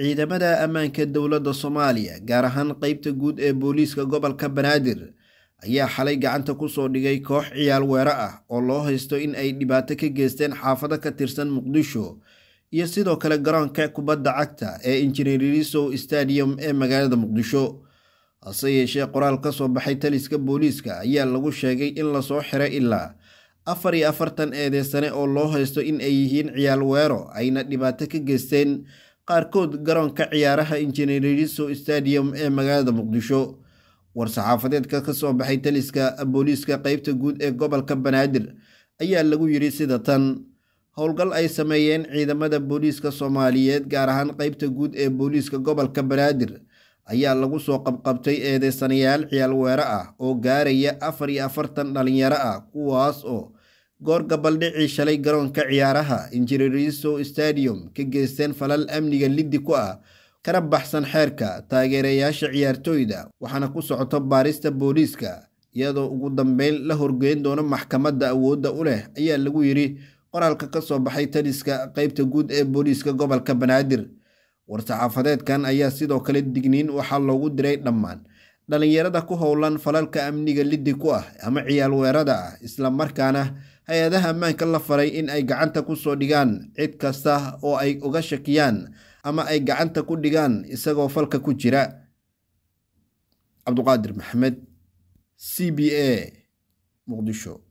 ciidamada ammaanka dowladda soomaaliya gaar ahaan qeybta guud ee booliiska gobolka banaadir ayaa xalay gacanta ku soo dhigay koox ciyaal weero ah oo loo haysto in ay dhibaato ka geysteen xaafado ka tirsan muqdisho iyo sidoo kale garoonka kubadda cagta ee injineerilisow stadium ee magaalada muqdisho hase yeeshee qoraal ka soo baxay taliska booliiska ayaa lagu sheegay in lasoo xiray ilaa afar iyo afartan eedeesane oo loo haysto in ay yihiin ciyaal weero ayna dhibaato ka geysteen qaarkood garoonka ciyaaraha injineeriso stadium ee magaalada muqdisho war-saxaafadeedka ka soo baxay taliska booliiska qeybta guud ee gobolka banaadir ayaa lagu yidhi sida tan howlgal ay sameeyeen ciidamada booliiska soomaaliyeed gaar ahaan qeybta guud ee booliiska gobolka banaadir ayaa lagu soo qabqabtay eedeysanayaal ciyaal weera ah oo gaaraya afar iyo afartan dhalinyaro ah kuwaas oo goor gabaldhicii shalay garoonka ciyaaraha injireriso stadium ka geysteen falal amniga liddi ku ah kana baxsan xeerka taageerayaasha ciyaartooyda waxaana ku socoto baarista booliiska iyadoo ugu dambeyn la horgeyn doono maxkamadda awoodda u leh ayaa lagu yidhi qoraalka ka soo baxay taliska qaybta guud ee booliiska gobolka banaadir war-saxaafadeedkan ayaa sidoo kale digniin waxaa loogu diray dhammaan dhallinyarada ku howlan falalka amniga liddi ku ah ama ciyaal weerada ah isla markaana hay-adaha ammaanka la faray in ay gacanta ku soo dhigaan cid kasta oo ay uga shakiyaan ama ay gacanta ku dhigaan isagoo falka ku jira cabduqaadir maxamed c b a muqdisho